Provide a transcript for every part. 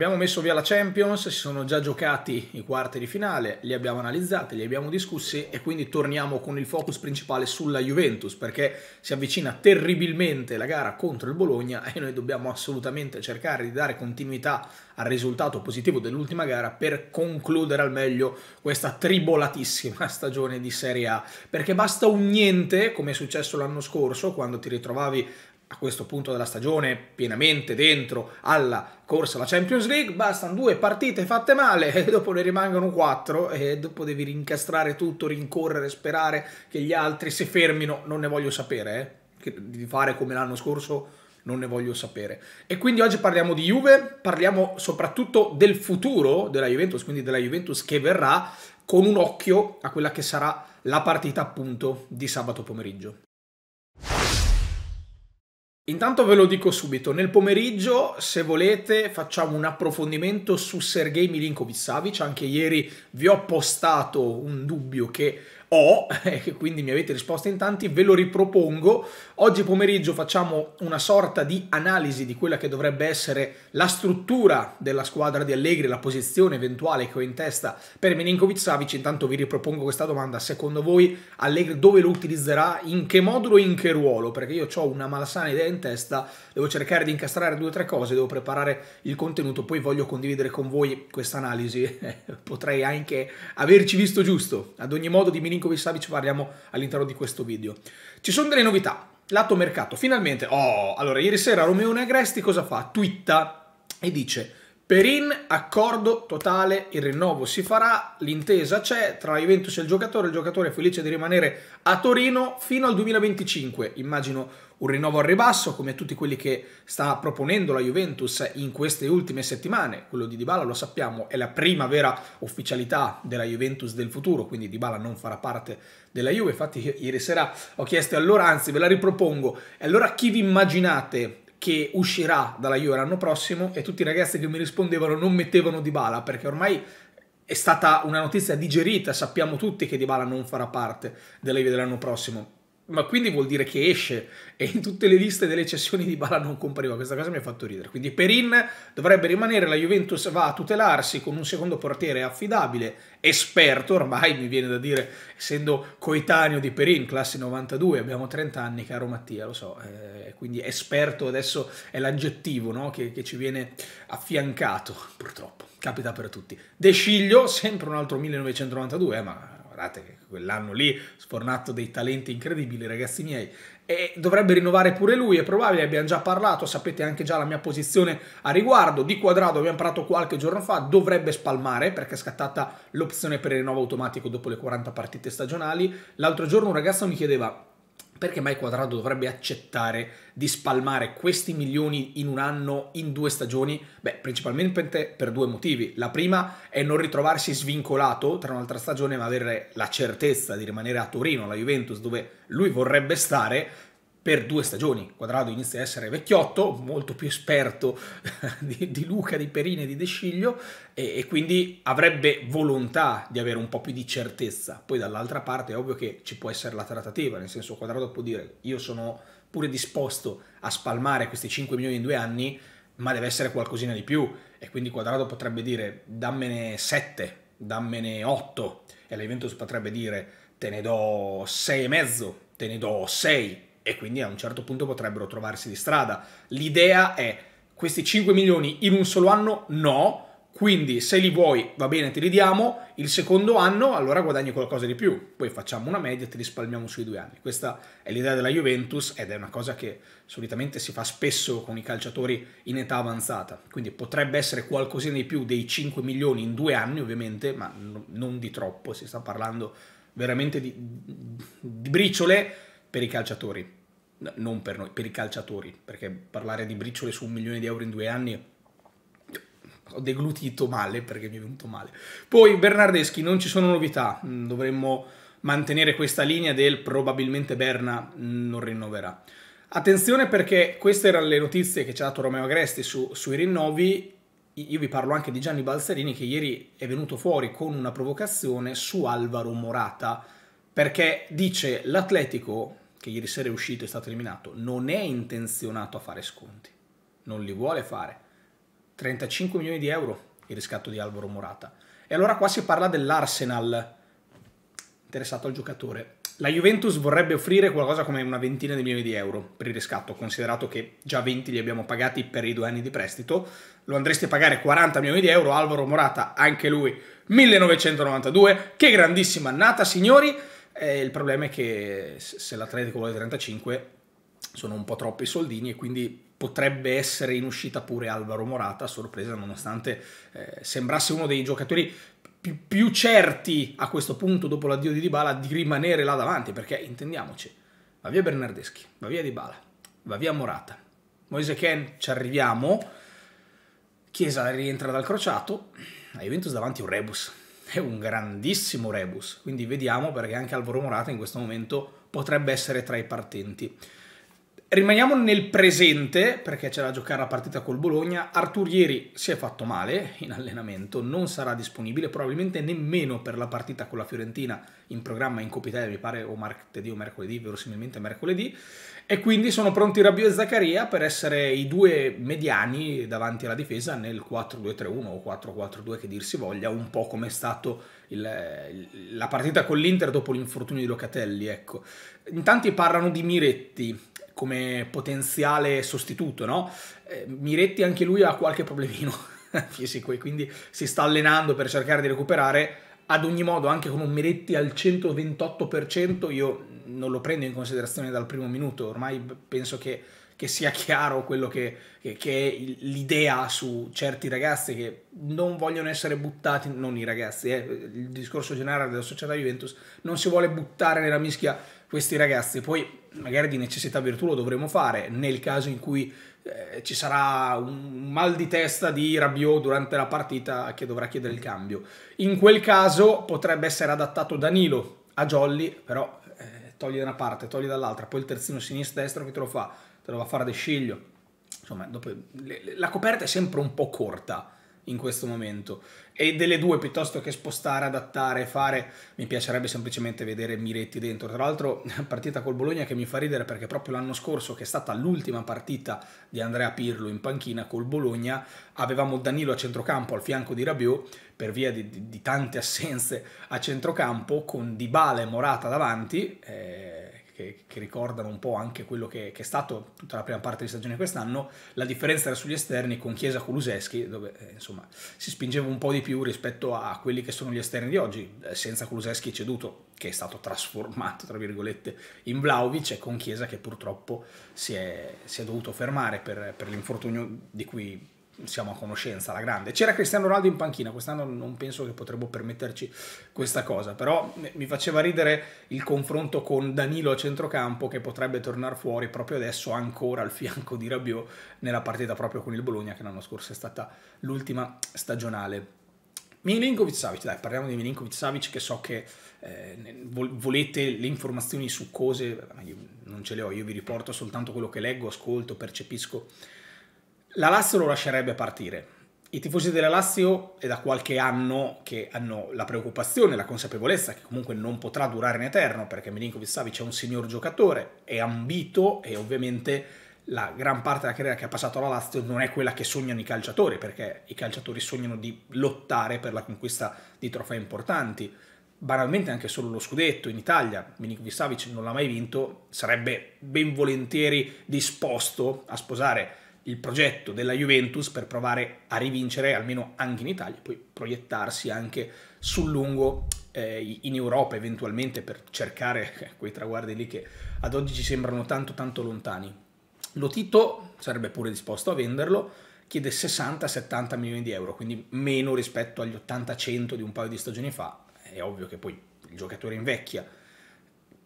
Abbiamo messo via la Champions, si sono già giocati i quarti di finale, li abbiamo analizzati, li abbiamo discussi e quindi torniamo con il focus principale sulla Juventus perché si avvicina terribilmente la gara contro il Bologna e noi dobbiamo assolutamente cercare di dare continuità al risultato positivo dell'ultima gara per concludere al meglio questa tribolatissima stagione di Serie A perché basta un niente come è successo l'anno scorso quando ti ritrovavi a questo punto della stagione pienamente dentro alla corsa alla Champions League, bastano due partite fatte male e dopo ne rimangono quattro e dopo devi rincastrare tutto, rincorrere, sperare che gli altri si fermino, non ne voglio sapere, eh? di fare come l'anno scorso non ne voglio sapere. E quindi oggi parliamo di Juve, parliamo soprattutto del futuro della Juventus, quindi della Juventus che verrà con un occhio a quella che sarà la partita appunto di sabato pomeriggio. Intanto ve lo dico subito, nel pomeriggio se volete facciamo un approfondimento su Sergei Milinkovic-Savic, anche ieri vi ho postato un dubbio che ho, e quindi mi avete risposto in tanti, ve lo ripropongo. Oggi pomeriggio facciamo una sorta di analisi di quella che dovrebbe essere la struttura della squadra di Allegri, la posizione eventuale che ho in testa per Milinkovic Savic. Intanto vi ripropongo questa domanda, secondo voi Allegri dove lo utilizzerà, in che modulo e in che ruolo? Perché io ho una malsana idea in testa, devo cercare di incastrare due o tre cose, devo preparare il contenuto, poi voglio condividere con voi questa analisi. Potrei anche averci visto giusto. Ad ogni modo di Milinkovic Milinkovic Savic parliamo all'interno di questo video. Ci sono delle novità, lato mercato, finalmente, oh, allora ieri sera Romeo Negresti cosa fa? Twitta e dice Perin, accordo totale, il rinnovo si farà, l'intesa c'è tra Juventus e il giocatore, il giocatore è felice di rimanere a Torino fino al 2025, immagino un rinnovo al ribasso come tutti quelli che sta proponendo la Juventus in queste ultime settimane. Quello di Dybala lo sappiamo, è la prima vera ufficialità della Juventus del futuro, quindi Dybala non farà parte della Juve. Infatti ieri sera ho chiesto allora, anzi ve la ripropongo, e allora chi vi immaginate che uscirà dalla Juve l'anno prossimo e tutti i ragazzi che mi rispondevano non mettevano Dybala perché ormai è stata una notizia digerita, sappiamo tutti che Dybala non farà parte della Juve dell'anno prossimo ma quindi vuol dire che esce e in tutte le liste delle cessioni di Bala non compariva. Questa cosa mi ha fatto ridere. Quindi Perin dovrebbe rimanere, la Juventus va a tutelarsi con un secondo portiere affidabile, esperto ormai, mi viene da dire, essendo coetaneo di Perin, classe 92, abbiamo 30 anni, caro Mattia, lo so, eh, quindi esperto adesso è l'aggettivo no? che, che ci viene affiancato, purtroppo, capita per tutti. De Sciglio, sempre un altro 1992, eh, ma Guardate che quell'anno lì sfornato dei talenti incredibili, ragazzi miei. E dovrebbe rinnovare pure lui, è probabile, abbiamo già parlato, sapete anche già la mia posizione a riguardo. Di quadrato abbiamo parlato qualche giorno fa, dovrebbe spalmare perché è scattata l'opzione per il rinnovo automatico dopo le 40 partite stagionali. L'altro giorno un ragazzo mi chiedeva perché mai Quadrado dovrebbe accettare di spalmare questi milioni in un anno, in due stagioni? Beh, principalmente per due motivi. La prima è non ritrovarsi svincolato tra un'altra stagione, ma avere la certezza di rimanere a Torino, la Juventus, dove lui vorrebbe stare, per due stagioni. Quadrado inizia a essere vecchiotto, molto più esperto di, di Luca, di Perine, di De Sciglio e, e, quindi avrebbe volontà di avere un po' più di certezza. Poi dall'altra parte è ovvio che ci può essere la trattativa, nel senso Quadrado può dire io sono pure disposto a spalmare questi 5 milioni in due anni, ma deve essere qualcosina di più e quindi Quadrado potrebbe dire dammene 7, dammene 8 e la Juventus potrebbe dire te ne do 6 e mezzo, te ne do 6 e quindi a un certo punto potrebbero trovarsi di strada. L'idea è questi 5 milioni in un solo anno? No. Quindi se li vuoi, va bene, ti li diamo. Il secondo anno, allora guadagni qualcosa di più. Poi facciamo una media e ti risparmiamo sui due anni. Questa è l'idea della Juventus ed è una cosa che solitamente si fa spesso con i calciatori in età avanzata. Quindi potrebbe essere qualcosina di più dei 5 milioni in due anni, ovviamente, ma non di troppo. Si sta parlando veramente di, di briciole per i calciatori non per noi, per i calciatori, perché parlare di briciole su un milione di euro in due anni ho deglutito male perché mi è venuto male. Poi Bernardeschi, non ci sono novità, mm, dovremmo mantenere questa linea del probabilmente Berna non rinnoverà. Attenzione perché queste erano le notizie che ci ha dato Romeo Agresti su, sui rinnovi. Io vi parlo anche di Gianni Balzerini che ieri è venuto fuori con una provocazione su Alvaro Morata perché dice l'Atletico che ieri sera è uscito e è stato eliminato, non è intenzionato a fare sconti, non li vuole fare. 35 milioni di euro il riscatto di Alvaro Morata. E allora qua si parla dell'Arsenal interessato al giocatore. La Juventus vorrebbe offrire qualcosa come una ventina di milioni di euro per il riscatto, considerato che già 20 li abbiamo pagati per i due anni di prestito. Lo andresti a pagare 40 milioni di euro. Alvaro Morata, anche lui, 1992. Che grandissima annata, signori! Eh, il problema è che se l'Atletico vuole 35 sono un po' troppi soldini e quindi potrebbe essere in uscita pure Alvaro Morata, sorpresa nonostante eh, sembrasse uno dei giocatori più, più, certi a questo punto dopo l'addio di Dybala di rimanere là davanti, perché intendiamoci, va via Bernardeschi, va via Dybala, va via Morata, Moise Ken ci arriviamo, Chiesa rientra dal crociato, la Juventus davanti un rebus, è un grandissimo rebus, quindi vediamo perché anche Alvaro Morata in questo momento potrebbe essere tra i partenti. Rimaniamo nel presente, perché c'è da giocare la partita col Bologna. Artur ieri si è fatto male in allenamento, non sarà disponibile probabilmente nemmeno per la partita con la Fiorentina in programma in Coppa Italia, mi pare, o martedì o mercoledì, verosimilmente mercoledì. E quindi sono pronti Rabio e Zaccaria per essere i due mediani davanti alla difesa nel 4-2-3-1 o 4-4-2 che dir si voglia, un po' come è stato il, la partita con l'Inter dopo l'infortunio di Locatelli. Ecco. In tanti parlano di Miretti come potenziale sostituto, no? Eh, Miretti anche lui ha qualche problemino fisico e quindi si sta allenando per cercare di recuperare. Ad ogni modo, anche con un Miretti al 128%, io non lo prendo in considerazione dal primo minuto, ormai penso che, che sia chiaro quello che, che, che è l'idea su certi ragazzi che non vogliono essere buttati, non i ragazzi, eh, il discorso generale della società Juventus, non si vuole buttare nella mischia questi ragazzi. Poi magari di necessità virtù lo dovremo fare nel caso in cui eh, ci sarà un mal di testa di Rabiot durante la partita che dovrà chiedere il cambio. In quel caso potrebbe essere adattato Danilo a Jolly, però eh, togli da una parte, togli dall'altra, poi il terzino sinistro-destro che te lo fa, te lo va a fare De Sciglio. Insomma, dopo, le, la coperta è sempre un po' corta in questo momento e delle due piuttosto che spostare, adattare, fare, mi piacerebbe semplicemente vedere Miretti dentro. Tra l'altro, partita col Bologna che mi fa ridere perché proprio l'anno scorso, che è stata l'ultima partita di Andrea Pirlo in panchina col Bologna, avevamo Danilo a centrocampo al fianco di Rabiot per via di, di, di tante assenze a centrocampo con Dybala e Morata davanti. Eh, che, che, ricordano un po' anche quello che, che, è stato tutta la prima parte di stagione quest'anno, la differenza era sugli esterni con Chiesa Kuluseschi, dove eh, insomma si spingeva un po' di più rispetto a quelli che sono gli esterni di oggi, eh, senza Kuluseschi ceduto, che è stato trasformato, tra virgolette, in Vlaovic e con Chiesa che purtroppo si è, si è dovuto fermare per, per l'infortunio di cui siamo a conoscenza alla grande. C'era Cristiano Ronaldo in panchina, quest'anno non penso che potremmo permetterci questa cosa, però mi faceva ridere il confronto con Danilo a centrocampo che potrebbe tornare fuori proprio adesso ancora al fianco di Rabiot nella partita proprio con il Bologna che l'anno scorso è stata l'ultima stagionale. Milinkovic Savic, dai, parliamo di Milinkovic Savic che so che eh, volete le informazioni su cose, ma io non ce le ho, io vi riporto soltanto quello che leggo, ascolto, percepisco la Lazio lo lascerebbe partire. I tifosi della Lazio è da qualche anno che hanno la preoccupazione, la consapevolezza che comunque non potrà durare in eterno perché Milinkovic Savic è un signor giocatore, è ambito e ovviamente la gran parte della carriera che ha passato alla Lazio non è quella che sognano i calciatori perché i calciatori sognano di lottare per la conquista di trofei importanti. Banalmente anche solo lo scudetto in Italia, Milinkovic Savic non l'ha mai vinto, sarebbe ben volentieri disposto a sposare il progetto della Juventus per provare a rivincere almeno anche in Italia, poi proiettarsi anche sul lungo eh, in Europa eventualmente per cercare quei traguardi lì che ad oggi ci sembrano tanto tanto lontani. Lo Tito sarebbe pure disposto a venderlo, chiede 60-70 milioni di euro, quindi meno rispetto agli 80-100 di un paio di stagioni fa, è ovvio che poi il giocatore invecchia,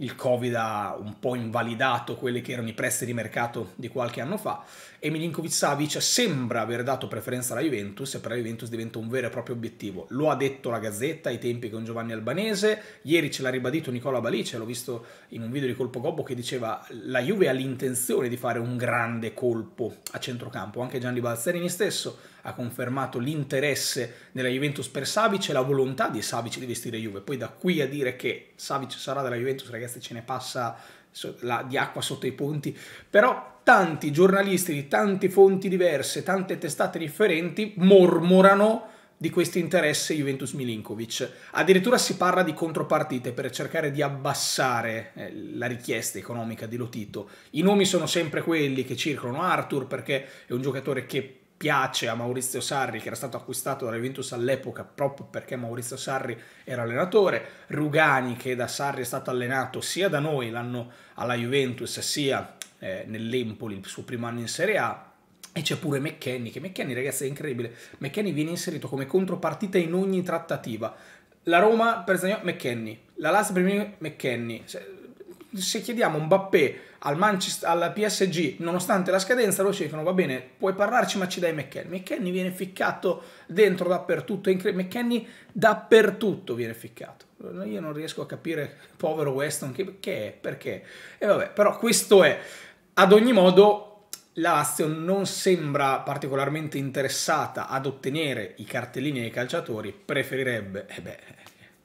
il Covid ha un po' invalidato quelli che erano i prezzi di mercato di qualche anno fa e Milinkovic Savic sembra aver dato preferenza alla Juventus e per la Juventus diventa un vero e proprio obiettivo. Lo ha detto la Gazzetta ai tempi con Giovanni Albanese, ieri ce l'ha ribadito Nicola Balice, l'ho visto in un video di Colpo Gobbo che diceva la Juve ha l'intenzione di fare un grande colpo a centrocampo, anche Gianni Balzerini stesso ha confermato l'interesse della Juventus per Savic e la volontà di Savic di vestire Juve. Poi da qui a dire che Savic sarà della Juventus, ragazzi, ce ne passa la, di acqua sotto i ponti, però tanti giornalisti di tante fonti diverse, tante testate differenti mormorano di questo interesse Juventus Milinkovic. Addirittura si parla di contropartite per cercare di abbassare eh, la richiesta economica di Lotito. I nomi sono sempre quelli che circolano Arthur perché è un giocatore che piace a Maurizio Sarri, che era stato acquistato dalla Juventus all'epoca proprio perché Maurizio Sarri era allenatore, Rugani che da Sarri è stato allenato sia da noi l'anno alla Juventus sia eh, nell'Empoli, il suo primo anno in Serie A, e c'è pure McKenny, che McKenny ragazzi è incredibile, McKenny viene inserito come contropartita in ogni trattativa. La Roma, per esempio, McKenny, la Lazio, per McKenny, se chiediamo Mbappé al, Manchester, al PSG, nonostante la scadenza, loro ci dicono va bene, puoi parlarci ma ci dai McKenny. McKenny viene ficcato dentro dappertutto, McKenny dappertutto viene ficcato. Io non riesco a capire, povero Weston, che, che è, perché. E vabbè, però questo è. Ad ogni modo, la Lazio non sembra particolarmente interessata ad ottenere i cartellini dei calciatori, preferirebbe, eh beh, eh,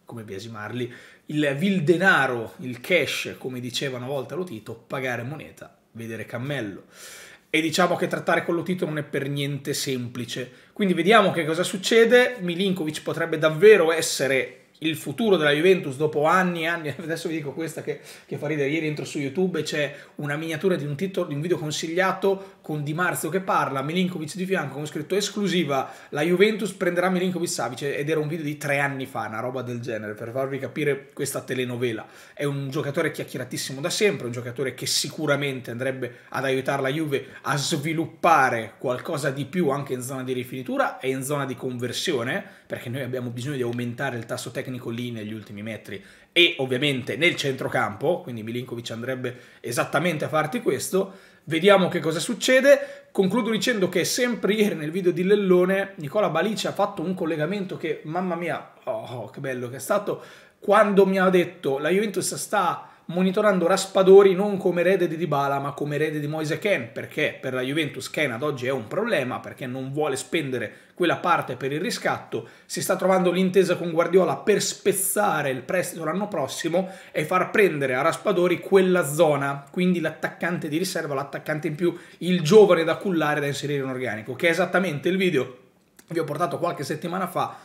come biasimarli, il vil denaro, il cash, come diceva una volta Lotito, pagare moneta, vedere cammello. E diciamo che trattare con Lotito non è per niente semplice. Quindi vediamo che cosa succede. Milinkovic potrebbe davvero essere il futuro della Juventus dopo anni e anni, adesso vi dico questa che, che fa ridere, ieri entro su YouTube e c'è una miniatura di un, titolo, di un video consigliato con Di Marzio che parla, Milinkovic di fianco con scritto esclusiva, la Juventus prenderà Milinkovic Savic ed era un video di tre anni fa, una roba del genere, per farvi capire questa telenovela. È un giocatore chiacchieratissimo da sempre, un giocatore che sicuramente andrebbe ad aiutare la Juve a sviluppare qualcosa di più anche in zona di rifinitura e in zona di conversione, perché noi abbiamo bisogno di aumentare il tasso tecnico tecnico lì negli ultimi metri e ovviamente nel centrocampo, quindi Milinkovic andrebbe esattamente a farti questo. Vediamo che cosa succede. Concludo dicendo che sempre ieri nel video di Lellone Nicola Balici ha fatto un collegamento che, mamma mia, oh, oh, che bello che è stato, quando mi ha detto la Juventus sta monitorando Raspadori non come erede di Dybala ma come erede di Moise Ken perché per la Juventus Ken ad oggi è un problema perché non vuole spendere quella parte per il riscatto si sta trovando l'intesa con Guardiola per spezzare il prestito l'anno prossimo e far prendere a Raspadori quella zona quindi l'attaccante di riserva l'attaccante in più il giovane da cullare da inserire in organico che è esattamente il video vi ho portato qualche settimana fa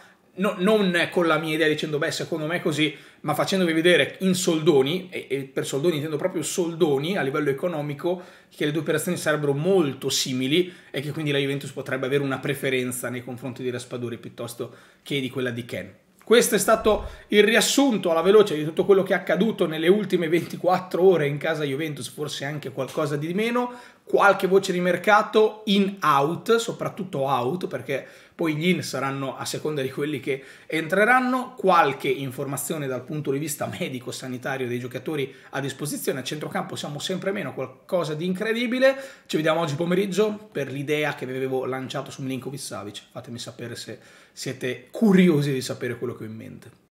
no, non con la mia idea dicendo beh secondo me è così, ma facendovi vedere in soldoni, e, e, per soldoni intendo proprio soldoni a livello economico, che le due operazioni sarebbero molto simili e che quindi la Juventus potrebbe avere una preferenza nei confronti di Raspadori piuttosto che di quella di Ken. Questo è stato il riassunto alla veloce di tutto quello che è accaduto nelle ultime 24 ore in casa Juventus, forse anche qualcosa di meno qualche voce di mercato in out, soprattutto out, perché poi gli in saranno a seconda di quelli che entreranno, qualche informazione dal punto di vista medico-sanitario dei giocatori a disposizione. A centrocampo siamo sempre meno, qualcosa di incredibile. Ci vediamo oggi pomeriggio per l'idea che vi avevo lanciato su Milinkovic Savic. Fatemi sapere se siete curiosi di sapere quello che ho in mente.